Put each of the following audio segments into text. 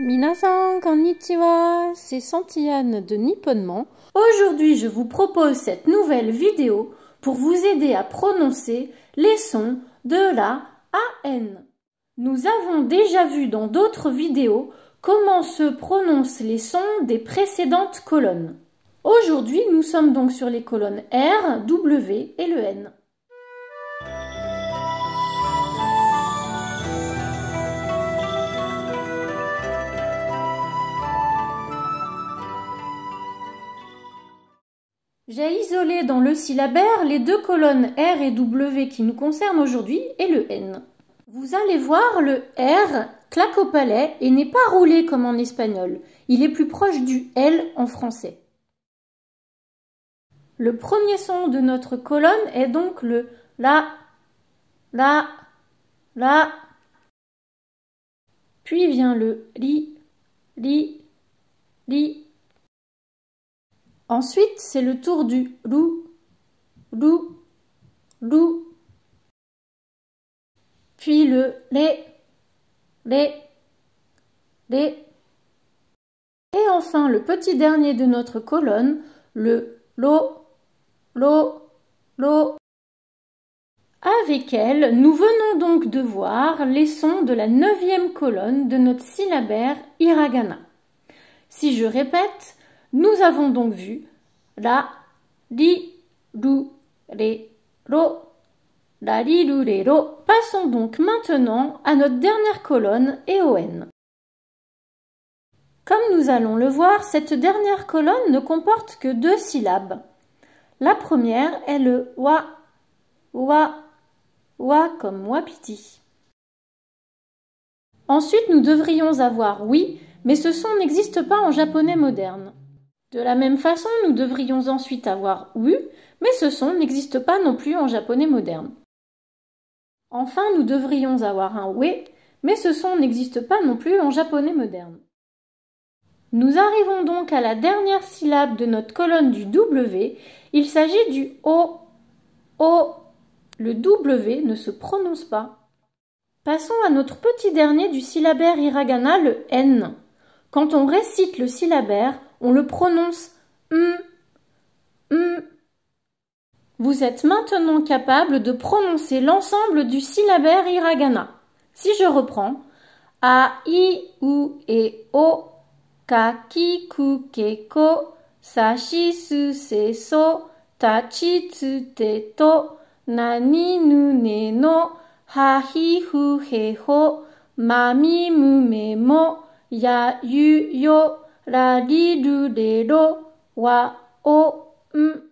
Minasan, konnichiwa, c'est Santiane de Nipponement. Aujourd'hui, je vous propose cette nouvelle vidéo pour vous aider à prononcer les sons de la AN. Nous avons déjà vu dans d'autres vidéos comment se prononcent les sons des précédentes colonnes. Aujourd'hui, nous sommes donc sur les colonnes R, W et le N. J'ai isolé dans le syllabaire les deux colonnes R et W qui nous concernent aujourd'hui et le N. Vous allez voir, le R claque au palais et n'est pas roulé comme en espagnol. Il est plus proche du L en français. Le premier son de notre colonne est donc le La, La, La. Puis vient le Li, Li, Li. Ensuite, c'est le tour du loup »,« loup »,« loup ». Puis le lé »,« lé »,« lé ». Et enfin, le petit dernier de notre colonne, le lo, lo, lo. Avec elle, nous venons donc de voir les sons de la neuvième colonne de notre syllabaire hiragana. Si je répète, nous avons donc vu la li lu re, ro la li lu re, ro. Passons donc maintenant à notre dernière colonne EON. Comme nous allons le voir, cette dernière colonne ne comporte que deux syllabes. La première est le wa, wa, wa comme wapiti. Ensuite, nous devrions avoir oui, mais ce son n'existe pas en japonais moderne. De la même façon, nous devrions ensuite avoir U, mais ce son n'existe pas non plus en japonais moderne. Enfin, nous devrions avoir un we, mais ce son n'existe pas non plus en japonais moderne. Nous arrivons donc à la dernière syllabe de notre colonne du W. Il s'agit du O. O. Le W ne se prononce pas. Passons à notre petit dernier du syllabaire hiragana, le N. Quand on récite le syllabaire, on le prononce m, m. Vous êtes maintenant capable de prononcer l'ensemble du syllabaire hiragana. Si je reprends, a, i, u, e, o, ka, ki, ku, ke, ko, sa, shi, su, se, so, ta, chi, tsu, te, to, na, nu, ne, no, ha, hi, hu, he, ho, ma, mi, mu, me, mo, ya, yu, yo, la di du de do wa o m.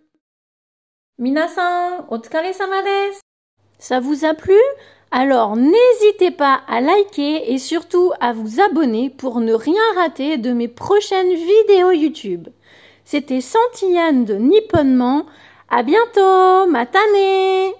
Minasan, Ça vous a plu Alors n'hésitez pas à liker et surtout à vous abonner pour ne rien rater de mes prochaines vidéos YouTube. C'était Santillane de Nipponnement. À bientôt, matane